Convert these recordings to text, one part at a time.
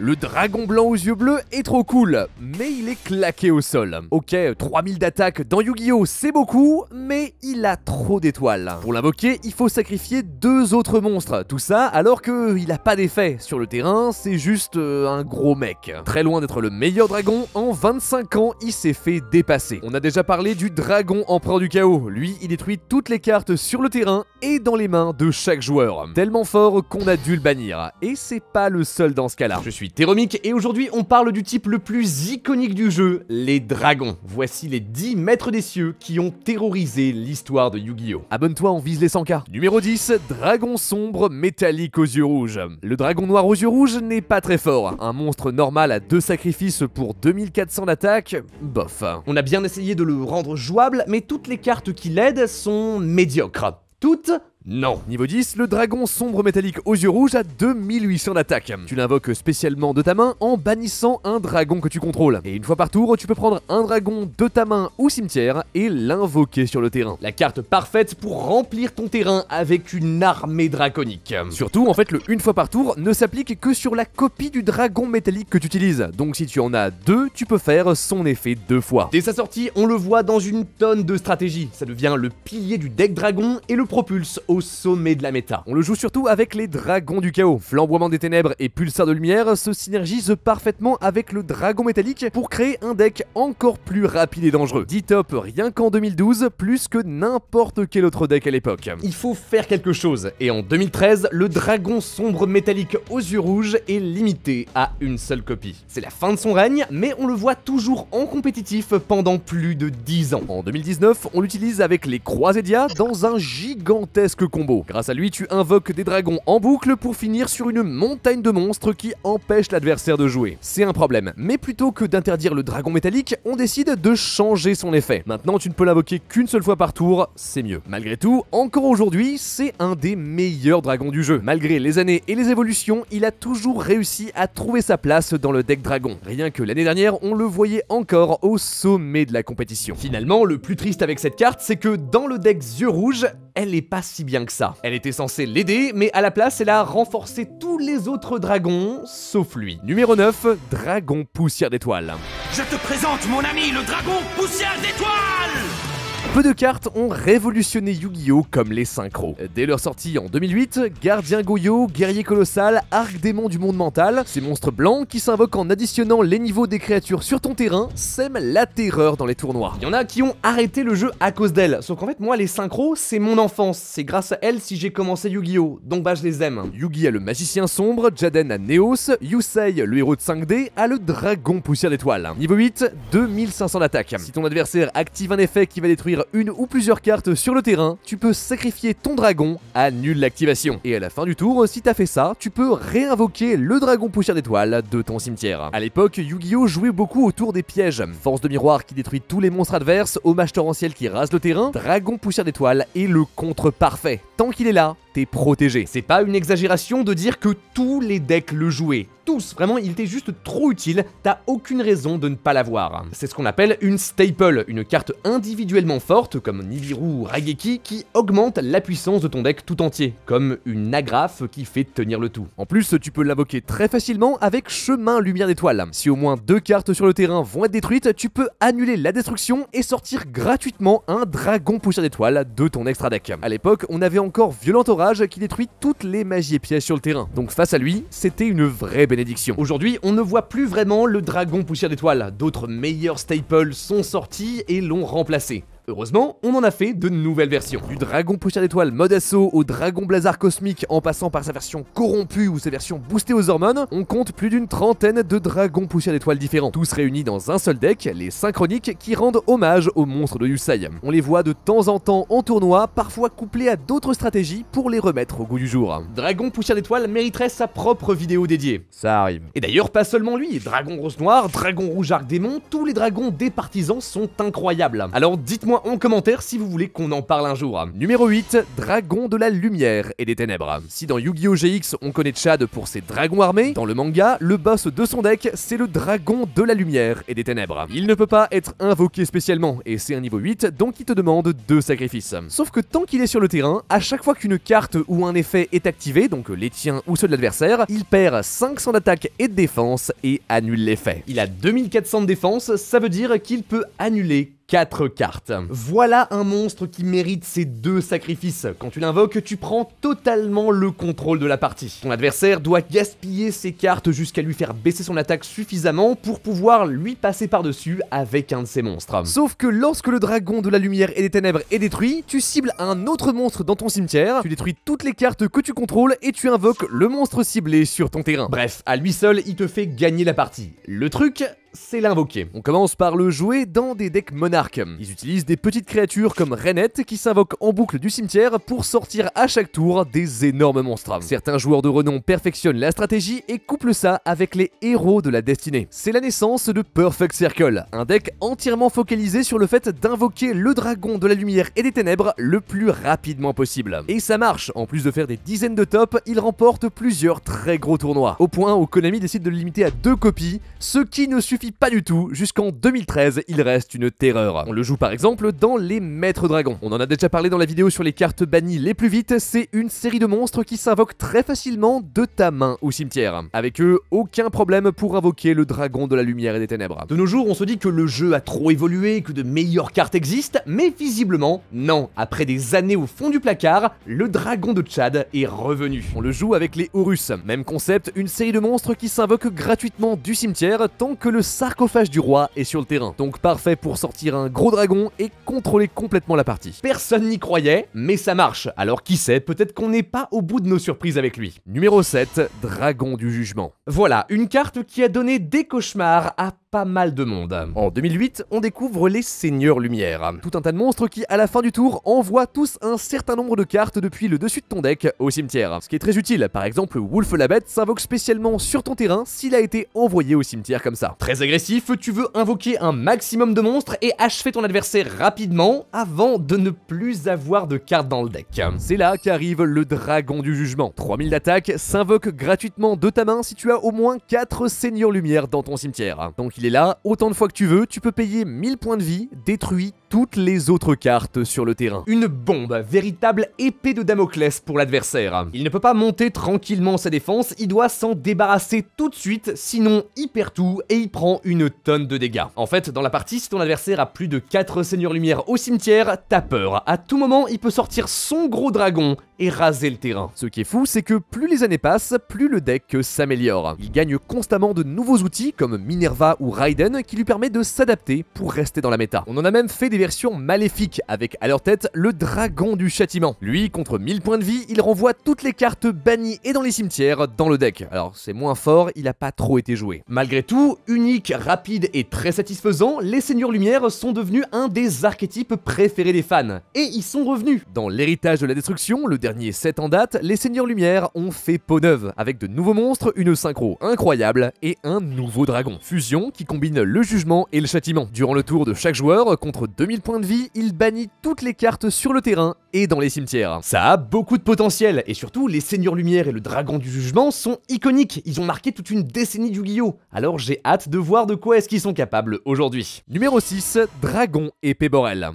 Le dragon blanc aux yeux bleus est trop cool, mais il est claqué au sol. Ok, 3000 d'attaque dans Yu-Gi-Oh c'est beaucoup, mais il a trop d'étoiles. Pour l'invoquer, il faut sacrifier deux autres monstres, tout ça alors qu'il a pas d'effet sur le terrain, c'est juste euh, un gros mec. Très loin d'être le meilleur dragon, en 25 ans il s'est fait dépasser. On a déjà parlé du dragon empereur du chaos, lui il détruit toutes les cartes sur le terrain et dans les mains de chaque joueur. Tellement fort qu'on a dû le bannir, et c'est pas le seul dans ce cas là. Je suis suis et aujourd'hui on parle du type le plus iconique du jeu, les dragons. Voici les 10 maîtres des cieux qui ont terrorisé l'histoire de Yu-Gi-Oh! Abonne-toi, on vise les 100k. Numéro 10, dragon sombre métallique aux yeux rouges. Le dragon noir aux yeux rouges n'est pas très fort. Un monstre normal à deux sacrifices pour 2400 d'attaque, bof. On a bien essayé de le rendre jouable, mais toutes les cartes qui l'aident sont médiocres. Toutes non. Niveau 10, le dragon sombre métallique aux yeux rouges a 2800 d'attaque. Tu l'invoques spécialement de ta main en bannissant un dragon que tu contrôles. Et une fois par tour, tu peux prendre un dragon de ta main ou cimetière et l'invoquer sur le terrain. La carte parfaite pour remplir ton terrain avec une armée draconique. Surtout, en fait, le une fois par tour ne s'applique que sur la copie du dragon métallique que tu utilises. Donc si tu en as deux, tu peux faire son effet deux fois. Dès sa sortie, on le voit dans une tonne de stratégies. Ça devient le pilier du deck dragon et le propulse au sommet de la méta. On le joue surtout avec les dragons du chaos. Flamboiement des ténèbres et pulsar de lumière se synergisent parfaitement avec le dragon métallique pour créer un deck encore plus rapide et dangereux. Dit top rien qu'en 2012, plus que n'importe quel autre deck à l'époque. Il faut faire quelque chose, et en 2013, le dragon sombre métallique aux yeux rouges est limité à une seule copie. C'est la fin de son règne, mais on le voit toujours en compétitif pendant plus de 10 ans. En 2019, on l'utilise avec les Croisédia dans un gigantesque combo. Grâce à lui, tu invoques des dragons en boucle pour finir sur une montagne de monstres qui empêche l'adversaire de jouer. C'est un problème, mais plutôt que d'interdire le dragon métallique, on décide de changer son effet. Maintenant, tu ne peux l'invoquer qu'une seule fois par tour, c'est mieux. Malgré tout, encore aujourd'hui, c'est un des meilleurs dragons du jeu. Malgré les années et les évolutions, il a toujours réussi à trouver sa place dans le deck dragon. Rien que l'année dernière, on le voyait encore au sommet de la compétition. Finalement, le plus triste avec cette carte, c'est que dans le deck yeux rouges, elle est pas si que ça. Elle était censée l'aider, mais à la place, elle a renforcé tous les autres dragons, sauf lui. Numéro 9, Dragon Poussière d'étoile. Je te présente mon ami, le Dragon Poussière d'étoile peu de cartes ont révolutionné Yu-Gi-Oh! comme les synchros. Dès leur sortie en 2008, Gardien Goyo, Guerrier Colossal, Arc Démon du Monde Mental, ces monstres blancs qui s'invoquent en additionnant les niveaux des créatures sur ton terrain, sèment la terreur dans les tournois. Il y en a qui ont arrêté le jeu à cause d'elles, sauf qu'en fait moi les synchros c'est mon enfance, c'est grâce à elles si j'ai commencé Yu-Gi-Oh! donc bah je les aime. Yugi a le magicien sombre, Jaden a Neos, Yusei le héros de 5D a le dragon poussière d'étoile. Niveau 8, 2500 d'attaque. Si ton adversaire active un effet qui va détruire une ou plusieurs cartes sur le terrain, tu peux sacrifier ton dragon, à nulle l'activation. Et à la fin du tour, si t'as fait ça, tu peux réinvoquer le dragon poussière d'étoile de ton cimetière. À l'époque, Yu-Gi-Oh jouait beaucoup autour des pièges. Force de miroir qui détruit tous les monstres adverses, hommage torrentiel qui rase le terrain, dragon poussière d'étoile et le contre parfait. Tant qu'il est là, t'es protégé. C'est pas une exagération de dire que tous les decks le jouaient. Tous, vraiment, il était juste trop utile, t'as aucune raison de ne pas l'avoir. C'est ce qu'on appelle une staple, une carte individuellement forte, comme Nibiru ou Rageki, qui augmente la puissance de ton deck tout entier, comme une agrafe qui fait tenir le tout. En plus, tu peux l'invoquer très facilement avec Chemin Lumière d'Étoile. Si au moins deux cartes sur le terrain vont être détruites, tu peux annuler la destruction et sortir gratuitement un Dragon Poussière d'Étoile de ton extra deck. À l'époque, on avait encore Violent qui détruit toutes les magies et pièges sur le terrain. Donc face à lui, c'était une vraie bénédiction. Aujourd'hui, on ne voit plus vraiment le dragon poussière d'étoiles. D'autres meilleurs staples sont sortis et l'ont remplacé. Heureusement, on en a fait de nouvelles versions. Du Dragon Poussière d'étoiles mode assaut au Dragon blazar Cosmique en passant par sa version corrompue ou sa version boostée aux hormones, on compte plus d'une trentaine de Dragons Poussière d'étoiles différents, tous réunis dans un seul deck, les synchroniques qui rendent hommage aux monstres de Yusai. On les voit de temps en temps en tournoi, parfois couplés à d'autres stratégies pour les remettre au goût du jour. Dragon Poussière d'Étoile mériterait sa propre vidéo dédiée. Ça arrive. Et d'ailleurs, pas seulement lui, Dragon Rose Noir, Dragon Rouge Arc Démon, tous les dragons des partisans sont incroyables. Alors dites-moi en commentaire si vous voulez qu'on en parle un jour. Numéro 8, Dragon de la Lumière et des Ténèbres. Si dans Yu-Gi-Oh! GX on connaît Chad pour ses dragons armés, dans le manga, le boss de son deck, c'est le Dragon de la Lumière et des Ténèbres. Il ne peut pas être invoqué spécialement, et c'est un niveau 8, donc il te demande deux sacrifices. Sauf que tant qu'il est sur le terrain, à chaque fois qu'une carte ou un effet est activé, donc les tiens ou ceux de l'adversaire, il perd 500 d'attaque et de défense et annule l'effet. Il a 2400 de défense, ça veut dire qu'il peut annuler 4 cartes. Voilà un monstre qui mérite ces deux sacrifices. Quand tu l'invoques, tu prends totalement le contrôle de la partie. Ton adversaire doit gaspiller ses cartes jusqu'à lui faire baisser son attaque suffisamment pour pouvoir lui passer par-dessus avec un de ses monstres. Sauf que lorsque le dragon de la lumière et des ténèbres est détruit, tu cibles un autre monstre dans ton cimetière, tu détruis toutes les cartes que tu contrôles et tu invoques le monstre ciblé sur ton terrain. Bref, à lui seul, il te fait gagner la partie. Le truc, c'est l'invoquer. On commence par le jouer dans des decks monarques. Ils utilisent des petites créatures comme Renette qui s'invoquent en boucle du cimetière pour sortir à chaque tour des énormes monstres. Certains joueurs de renom perfectionnent la stratégie et couplent ça avec les héros de la destinée. C'est la naissance de Perfect Circle, un deck entièrement focalisé sur le fait d'invoquer le dragon de la lumière et des ténèbres le plus rapidement possible. Et ça marche, en plus de faire des dizaines de tops, il remporte plusieurs très gros tournois, au point où Konami décide de le limiter à deux copies, ce qui ne suffit suffit pas du tout, jusqu'en 2013, il reste une terreur. On le joue par exemple dans les Maîtres Dragons. On en a déjà parlé dans la vidéo sur les cartes bannies les plus vite, c'est une série de monstres qui s'invoquent très facilement de ta main au cimetière. Avec eux, aucun problème pour invoquer le dragon de la lumière et des ténèbres. De nos jours, on se dit que le jeu a trop évolué, que de meilleures cartes existent, mais visiblement, non. Après des années au fond du placard, le dragon de Tchad est revenu. On le joue avec les Horus. Même concept, une série de monstres qui s'invoquent gratuitement du cimetière tant que le sarcophage du roi est sur le terrain, donc parfait pour sortir un gros dragon et contrôler complètement la partie. Personne n'y croyait, mais ça marche, alors qui sait, peut-être qu'on n'est pas au bout de nos surprises avec lui. Numéro 7, Dragon du Jugement. Voilà, une carte qui a donné des cauchemars à pas mal de monde. En 2008, on découvre les Seigneurs Lumière. Tout un tas de monstres qui, à la fin du tour, envoient tous un certain nombre de cartes depuis le dessus de ton deck au cimetière. Ce qui est très utile, par exemple, Wolf la Bête s'invoque spécialement sur ton terrain s'il a été envoyé au cimetière comme ça. Très agressif, tu veux invoquer un maximum de monstres et achever ton adversaire rapidement avant de ne plus avoir de cartes dans le deck. C'est là qu'arrive le dragon du jugement. 3000 d'attaque s'invoque gratuitement de ta main si tu as au moins 4 seigneurs lumière dans ton cimetière. Donc il est là, autant de fois que tu veux, tu peux payer 1000 points de vie, détruit toutes les autres cartes sur le terrain. Une bombe, véritable épée de Damoclès pour l'adversaire. Il ne peut pas monter tranquillement sa défense, il doit s'en débarrasser tout de suite, sinon il perd tout et il prend une tonne de dégâts. En fait, dans la partie, si ton adversaire a plus de 4 seigneurs lumière au cimetière, t'as peur. À tout moment, il peut sortir son gros dragon et raser le terrain. Ce qui est fou, c'est que plus les années passent, plus le deck s'améliore. Il gagne constamment de nouveaux outils comme Minerva ou Raiden qui lui permet de s'adapter pour rester dans la méta. On en a même fait des version maléfique, avec à leur tête le dragon du châtiment. Lui, contre 1000 points de vie, il renvoie toutes les cartes bannies et dans les cimetières dans le deck. Alors c'est moins fort, il a pas trop été joué. Malgré tout, unique, rapide et très satisfaisant, les Seigneurs Lumière sont devenus un des archétypes préférés des fans. Et ils sont revenus Dans l'héritage de la destruction, le dernier set en date, les Seigneurs Lumière ont fait peau neuve, avec de nouveaux monstres, une synchro incroyable et un nouveau dragon. Fusion qui combine le jugement et le châtiment. Durant le tour de chaque joueur, contre 2 1000 points de vie, il bannit toutes les cartes sur le terrain et dans les cimetières. Ça a beaucoup de potentiel, et surtout, les Seigneurs Lumière et le Dragon du Jugement sont iconiques, ils ont marqué toute une décennie du Yu-Gi-Oh! Alors j'ai hâte de voir de quoi est-ce qu'ils sont capables aujourd'hui. Numéro 6, Dragon et Péborel.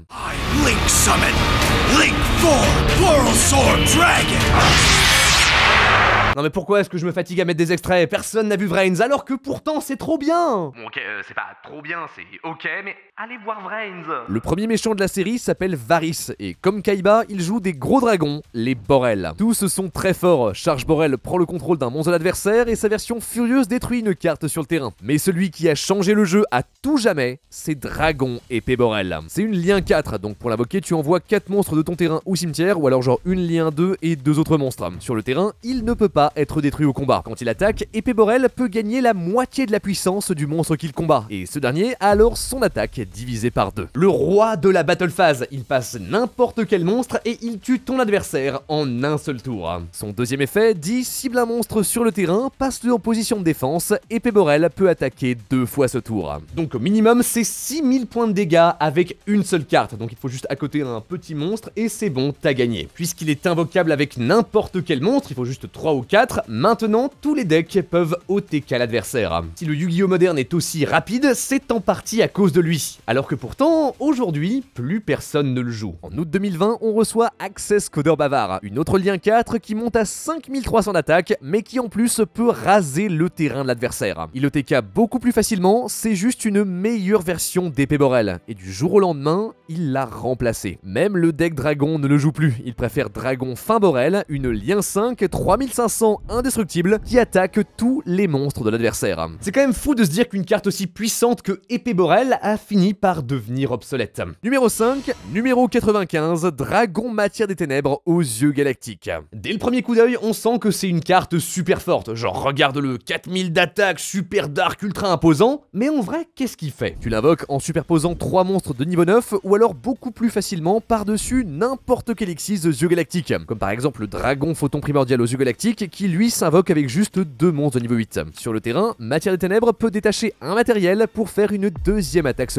Link Summon, Link Sword Dragon non mais pourquoi est-ce que je me fatigue à mettre des extraits Personne n'a vu Vrains alors que pourtant c'est trop bien Bon ok, euh, c'est pas trop bien, c'est ok, mais Allez voir Vrains Le premier méchant de la série s'appelle Varys, et comme Kaiba, il joue des gros dragons, les Borel. Tous sont très forts, Charge Borel prend le contrôle d'un monstre adversaire et sa version furieuse détruit une carte sur le terrain. Mais celui qui a changé le jeu à tout jamais, c'est Dragon Épée Borel. C'est une lien 4, donc pour l'invoquer, tu envoies 4 monstres de ton terrain au cimetière, ou alors genre une lien 2 et deux autres monstres. Sur le terrain, il ne peut pas être détruit au combat. Quand il attaque, Épée Borel peut gagner la moitié de la puissance du monstre qu'il combat, et ce dernier a alors son attaque divisé par deux. Le roi de la battle phase, il passe n'importe quel monstre et il tue ton adversaire en un seul tour. Son deuxième effet dit cible un monstre sur le terrain, passe-le en position de défense et Péborel peut attaquer deux fois ce tour. Donc au minimum, c'est 6000 points de dégâts avec une seule carte, donc il faut juste côté un petit monstre et c'est bon, t'as gagné. Puisqu'il est invocable avec n'importe quel monstre, il faut juste 3 ou 4, maintenant tous les decks peuvent ôter qu'à l'adversaire. Si le Yu-Gi-Oh moderne est aussi rapide, c'est en partie à cause de lui. Alors que pourtant, aujourd'hui, plus personne ne le joue. En août 2020, on reçoit Access Coder Bavard, une autre lien 4 qui monte à 5300 d'attaque, mais qui en plus peut raser le terrain de l'adversaire. Il le TK beaucoup plus facilement, c'est juste une meilleure version d'épée Borel, et du jour au lendemain, il l'a remplacé. Même le deck Dragon ne le joue plus, il préfère Dragon fin Borel, une lien 5 3500 indestructible qui attaque tous les monstres de l'adversaire. C'est quand même fou de se dire qu'une carte aussi puissante que épée Borel a fini par devenir obsolète. Numéro 5, numéro 95, Dragon Matière des Ténèbres aux yeux galactiques. Dès le premier coup d'œil, on sent que c'est une carte super forte, genre regarde-le, 4000 d'attaque, super dark, ultra imposant, mais en vrai, qu'est-ce qu'il fait Tu l'invoques en superposant 3 monstres de niveau 9, ou alors beaucoup plus facilement par-dessus n'importe quel Xyz aux yeux galactiques, comme par exemple le Dragon Photon Primordial aux yeux galactiques, qui lui s'invoque avec juste 2 monstres de niveau 8. Sur le terrain, Matière des Ténèbres peut détacher un matériel pour faire une deuxième attaque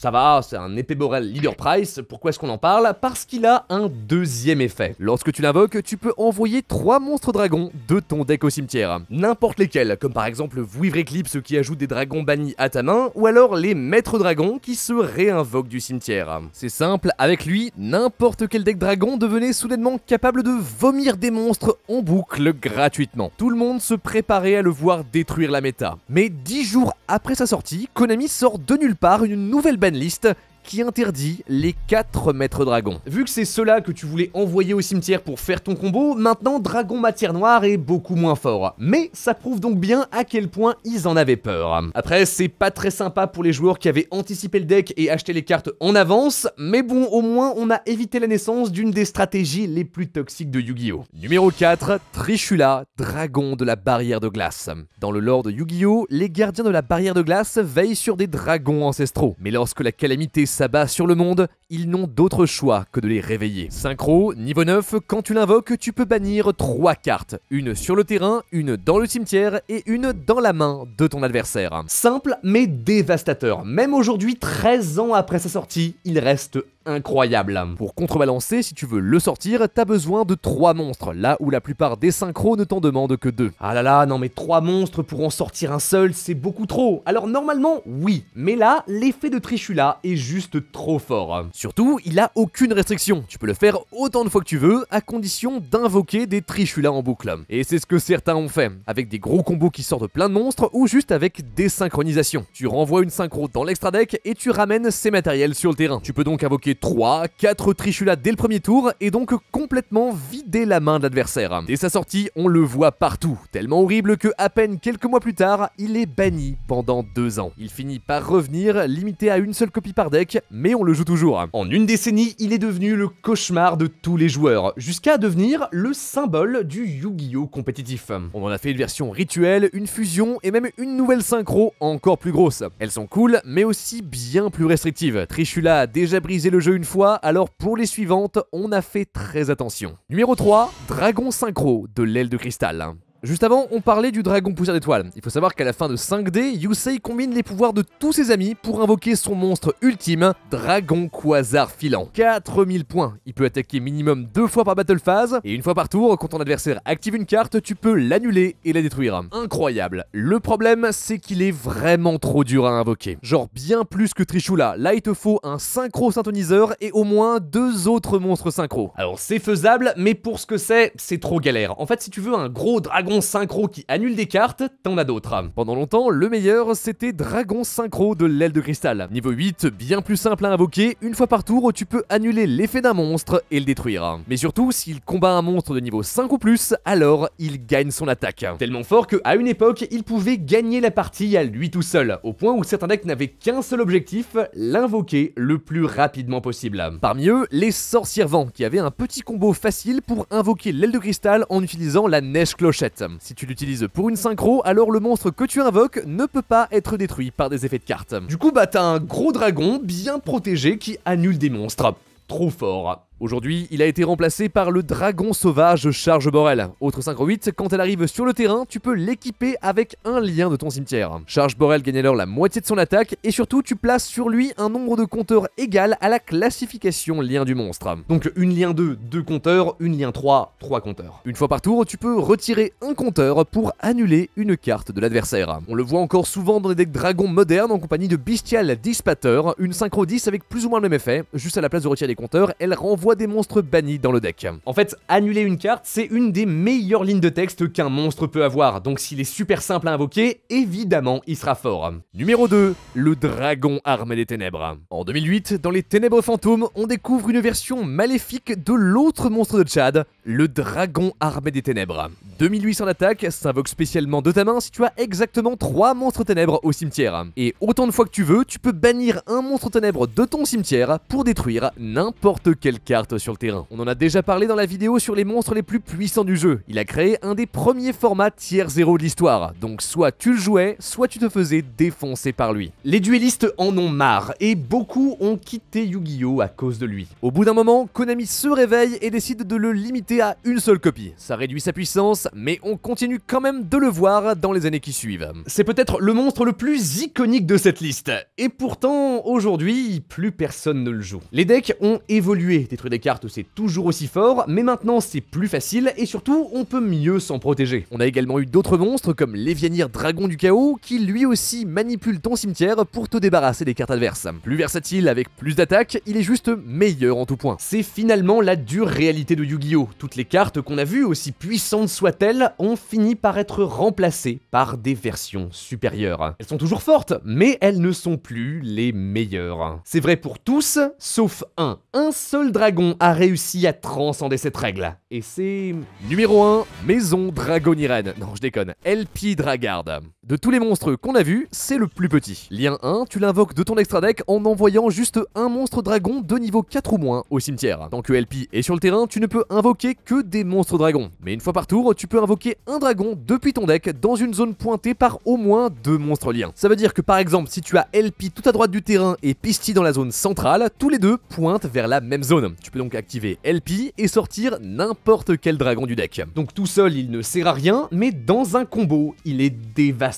ça va, c'est un épée Borel leader price, pourquoi est-ce qu'on en parle Parce qu'il a un deuxième effet. Lorsque tu l'invoques, tu peux envoyer trois monstres dragons de ton deck au cimetière. N'importe lesquels, comme par exemple Vouivre Eclipse qui ajoute des dragons bannis à ta main, ou alors les maîtres dragons qui se réinvoquent du cimetière. C'est simple, avec lui, n'importe quel deck dragon devenait soudainement capable de vomir des monstres en boucle gratuitement. Tout le monde se préparait à le voir détruire la méta. Mais dix jours après sa sortie, Konami sort de nulle part une nouvelle nouvelle banlist qui interdit les 4 maîtres dragons. Vu que c'est cela que tu voulais envoyer au cimetière pour faire ton combo, maintenant dragon matière noire est beaucoup moins fort. Mais ça prouve donc bien à quel point ils en avaient peur. Après, c'est pas très sympa pour les joueurs qui avaient anticipé le deck et acheté les cartes en avance, mais bon, au moins on a évité la naissance d'une des stratégies les plus toxiques de Yu-Gi-Oh! Numéro 4, Trishula, dragon de la barrière de glace. Dans le lore de Yu-Gi-Oh! les gardiens de la barrière de glace veillent sur des dragons ancestraux, mais lorsque la calamité s'abat sur le monde, ils n'ont d'autre choix que de les réveiller. Synchro, niveau 9, quand tu l'invoques, tu peux bannir 3 cartes. Une sur le terrain, une dans le cimetière et une dans la main de ton adversaire. Simple mais dévastateur. Même aujourd'hui, 13 ans après sa sortie, il reste incroyable. Pour contrebalancer, si tu veux le sortir, t'as besoin de 3 monstres, là où la plupart des synchros ne t'en demandent que 2. Ah là là, non mais 3 monstres pour en sortir un seul, c'est beaucoup trop. Alors normalement, oui, mais là, l'effet de Trichula est juste trop fort. Hein. Surtout, il a aucune restriction, tu peux le faire autant de fois que tu veux, à condition d'invoquer des trichulas en boucle. Et c'est ce que certains ont fait, avec des gros combos qui sortent plein de monstres ou juste avec des synchronisations. Tu renvoies une synchro dans l'extra deck et tu ramènes ses matériels sur le terrain. Tu peux donc invoquer 3, 4 trichulas dès le premier tour et donc complètement vider la main de l'adversaire. Dès sa sortie, on le voit partout, tellement horrible que à peine quelques mois plus tard, il est banni pendant deux ans. Il finit par revenir, limité à une seule copie par deck mais on le joue toujours. En une décennie, il est devenu le cauchemar de tous les joueurs, jusqu'à devenir le symbole du Yu-Gi-Oh compétitif. On en a fait une version rituelle, une fusion et même une nouvelle synchro encore plus grosse. Elles sont cool, mais aussi bien plus restrictives. Trishula a déjà brisé le jeu une fois, alors pour les suivantes, on a fait très attention. Numéro 3, Dragon Synchro de l'aile de cristal. Juste avant, on parlait du dragon poussière d'étoiles. Il faut savoir qu'à la fin de 5D, Yusei combine les pouvoirs de tous ses amis pour invoquer son monstre ultime, Dragon Quasar Filant. 4000 points. Il peut attaquer minimum deux fois par battle phase, et une fois par tour, quand ton adversaire active une carte, tu peux l'annuler et la détruire. Incroyable. Le problème, c'est qu'il est vraiment trop dur à invoquer. Genre bien plus que Trishula. Là, il te faut un synchro syntoniseur et au moins deux autres monstres synchro. Alors c'est faisable, mais pour ce que c'est, c'est trop galère. En fait, si tu veux un gros dragon Synchro qui annule des cartes, t'en as d'autres. Pendant longtemps, le meilleur, c'était Dragon Synchro de l'aile de cristal. Niveau 8, bien plus simple à invoquer, une fois par tour, tu peux annuler l'effet d'un monstre et le détruire. Mais surtout, s'il combat un monstre de niveau 5 ou plus, alors il gagne son attaque. Tellement fort qu'à une époque, il pouvait gagner la partie à lui tout seul, au point où certains decks n'avaient qu'un seul objectif, l'invoquer le plus rapidement possible. Parmi eux, les sorciers vents, qui avaient un petit combo facile pour invoquer l'aile de cristal en utilisant la neige clochette. Si tu l'utilises pour une synchro, alors le monstre que tu invoques ne peut pas être détruit par des effets de carte. Du coup, bah t'as un gros dragon bien protégé qui annule des monstres. Trop fort. Aujourd'hui, il a été remplacé par le dragon sauvage Charge Borel. Autre synchro 8 quand elle arrive sur le terrain, tu peux l'équiper avec un lien de ton cimetière. Charge Borel gagne alors la moitié de son attaque et surtout tu places sur lui un nombre de compteurs égal à la classification lien du monstre. Donc une lien 2, 2 compteurs, une lien 3, 3 compteurs. Une fois par tour, tu peux retirer un compteur pour annuler une carte de l'adversaire. On le voit encore souvent dans les decks dragons modernes en compagnie de Bestial Dispater, une synchro 10 avec plus ou moins le même effet. Juste à la place de retirer des compteurs, elle renvoie des monstres bannis dans le deck. En fait, annuler une carte, c'est une des meilleures lignes de texte qu'un monstre peut avoir, donc s'il est super simple à invoquer, évidemment, il sera fort. Numéro 2, le dragon armé des ténèbres. En 2008, dans les Ténèbres fantômes, on découvre une version maléfique de l'autre monstre de Chad, le dragon armé des ténèbres. 2800 d'attaque, s'invoque spécialement de ta main si tu as exactement 3 monstres ténèbres au cimetière. Et autant de fois que tu veux, tu peux bannir un monstre ténèbres de ton cimetière pour détruire n'importe quelle carte sur le terrain. On en a déjà parlé dans la vidéo sur les monstres les plus puissants du jeu. Il a créé un des premiers formats tiers 0 de l'histoire, donc soit tu le jouais, soit tu te faisais défoncer par lui. Les duellistes en ont marre, et beaucoup ont quitté Yu-Gi-Oh à cause de lui. Au bout d'un moment, Konami se réveille et décide de le limiter une seule copie. Ça réduit sa puissance, mais on continue quand même de le voir dans les années qui suivent. C'est peut-être le monstre le plus iconique de cette liste, et pourtant, aujourd'hui, plus personne ne le joue. Les decks ont évolué, détruire des cartes c'est toujours aussi fort, mais maintenant c'est plus facile, et surtout, on peut mieux s'en protéger. On a également eu d'autres monstres comme l'Evianir Dragon du Chaos, qui lui aussi manipule ton cimetière pour te débarrasser des cartes adverses. Plus versatile avec plus d'attaques, il est juste meilleur en tout point. C'est finalement la dure réalité de Yu-Gi-Oh! toutes les cartes qu'on a vues, aussi puissantes soient-elles, ont fini par être remplacées par des versions supérieures. Elles sont toujours fortes, mais elles ne sont plus les meilleures. C'est vrai pour tous, sauf un. Un seul dragon a réussi à transcender cette règle. Et c'est... Numéro 1, Maison Dragonirène. Non, je déconne. LP Dragard. De tous les monstres qu'on a vus, c'est le plus petit. Lien 1, tu l'invoques de ton extra deck en envoyant juste un monstre dragon de niveau 4 ou moins au cimetière. Tant que LP est sur le terrain, tu ne peux invoquer que des monstres dragons. Mais une fois par tour, tu peux invoquer un dragon depuis ton deck dans une zone pointée par au moins deux monstres liens. Ça veut dire que par exemple, si tu as LP tout à droite du terrain et Pisti dans la zone centrale, tous les deux pointent vers la même zone. Tu peux donc activer LP et sortir n'importe quel dragon du deck. Donc tout seul, il ne sert à rien, mais dans un combo, il est dévastateur.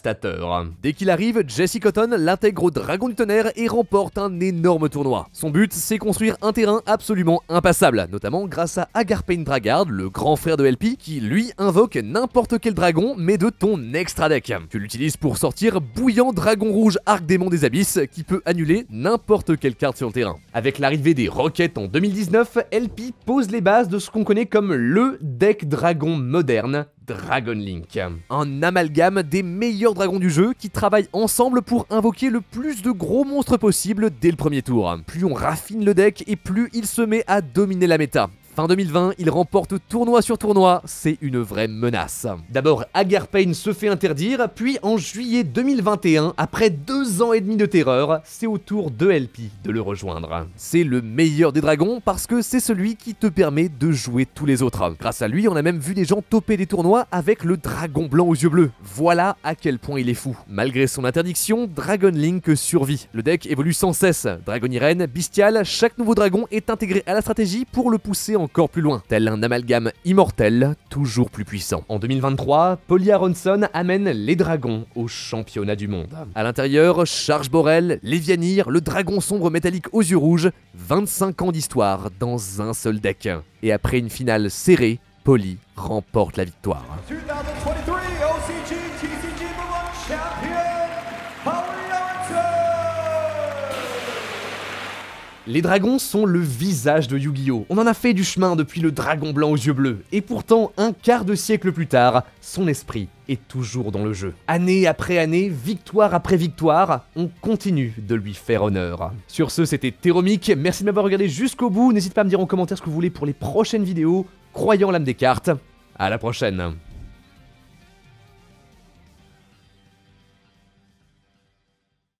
Dès qu'il arrive, Jesse Cotton l'intègre au Dragon du Tonnerre et remporte un énorme tournoi. Son but, c'est construire un terrain absolument impassable, notamment grâce à Agarpain Dragard, le grand frère de LP, qui lui invoque n'importe quel dragon, mais de ton extra deck. Tu l'utilises pour sortir Bouillant Dragon Rouge Arc Démon des Abysses, qui peut annuler n'importe quelle carte sur le terrain. Avec l'arrivée des roquettes en 2019, LP pose les bases de ce qu'on connaît comme le deck dragon moderne, Dragon Link. Un amalgame des meilleurs dragons du jeu qui travaillent ensemble pour invoquer le plus de gros monstres possible dès le premier tour. Plus on raffine le deck et plus il se met à dominer la méta. Fin 2020, il remporte tournoi sur tournoi, c'est une vraie menace. D'abord, Payne se fait interdire, puis en juillet 2021, après deux ans et demi de terreur, c'est au tour de LP de le rejoindre. C'est le meilleur des dragons parce que c'est celui qui te permet de jouer tous les autres. Grâce à lui, on a même vu des gens toper des tournois avec le dragon blanc aux yeux bleus. Voilà à quel point il est fou. Malgré son interdiction, Dragon Link survit. Le deck évolue sans cesse. Dragon Irene, Bestial, chaque nouveau dragon est intégré à la stratégie pour le pousser en encore plus loin, tel un amalgame immortel, toujours plus puissant. En 2023, Polly Aronson amène les dragons au championnat du monde. À l'intérieur, Charge Borel, Lévianir, le dragon sombre métallique aux yeux rouges, 25 ans d'histoire dans un seul deck. Et après une finale serrée, Polly remporte la victoire. Les dragons sont le visage de Yu-Gi-Oh! On en a fait du chemin depuis le dragon blanc aux yeux bleus, et pourtant, un quart de siècle plus tard, son esprit est toujours dans le jeu. Année après année, victoire après victoire, on continue de lui faire honneur. Sur ce, c'était Théromique, merci de m'avoir regardé jusqu'au bout, N'hésite pas à me dire en commentaire ce que vous voulez pour les prochaines vidéos, croyant l'âme des cartes, à la prochaine